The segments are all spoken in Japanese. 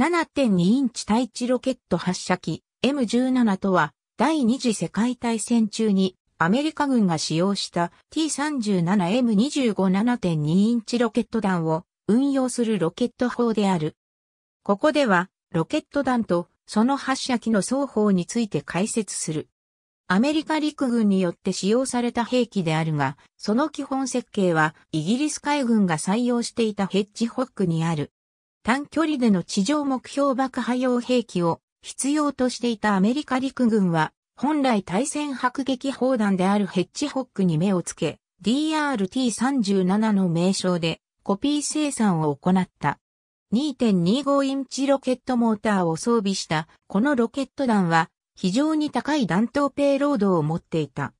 7.2インチ対地ロケット発射機 M17 とは第二次世界大戦中にアメリカ軍が使用した T37M257.2 インチロケット弾を運用するロケット砲である。ここではロケット弾とその発射機の双方について解説する。アメリカ陸軍によって使用された兵器であるが、その基本設計はイギリス海軍が採用していたヘッジホックにある。短距離での地上目標爆破用兵器を必要としていたアメリカ陸軍は、本来対戦迫撃砲弾であるヘッジホックに目をつけ、DRT-37 の名称でコピー生産を行った。2.25インチロケットモーターを装備したこのロケット弾は非常に高い弾頭ペイロードを持っていた。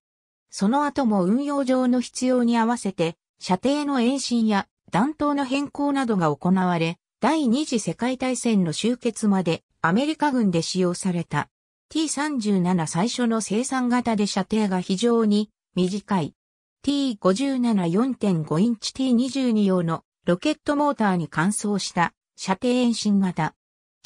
その後も運用上の必要に合わせて射程の延伸や弾頭の変更などが行われ、第二次世界大戦の終結までアメリカ軍で使用された T37 最初の生産型で射程が非常に短い T574.5 インチ T22 用のロケットモーターに換装した射程遠心型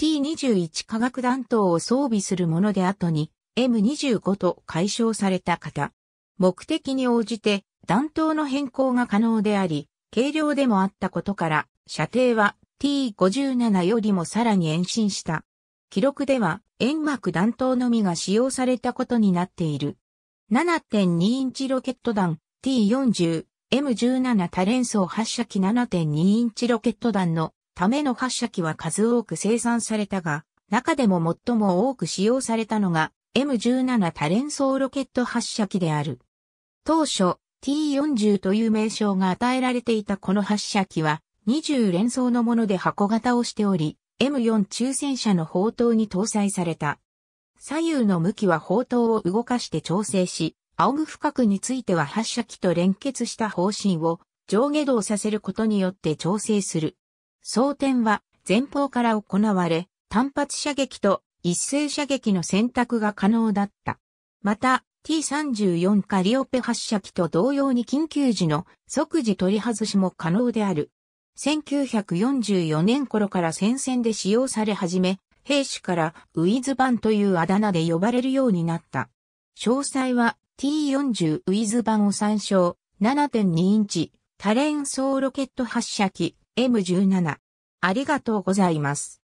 T21 化学弾頭を装備するもので後に M25 と解消された型。目的に応じて弾頭の変更が可能であり、軽量でもあったことから射程は T57 よりもさらに延伸した。記録では煙幕弾頭のみが使用されたことになっている。7.2インチロケット弾 T40、M17 多連装発射機7.2インチロケット弾のための発射機は数多く生産されたが、中でも最も多く使用されたのが M17 多連装ロケット発射機である。当初 T40 という名称が与えられていたこの発射機は20連装のもので箱型をしており、M4 抽選車の砲塔に搭載された。左右の向きは砲塔を動かして調整し、仰ぐ深くについては発射機と連結した方針を上下動させることによって調整する。装填は前方から行われ、単発射撃と一斉射撃の選択が可能だった。また、T34 カリオペ発射機と同様に緊急時の即時取り外しも可能である。1944年頃から戦線で使用され始め、兵士からウィズバンというあだ名で呼ばれるようになった。詳細は T40 ウィズバンを参照、7.2インチ、多連装ロケット発射機 M17。ありがとうございます。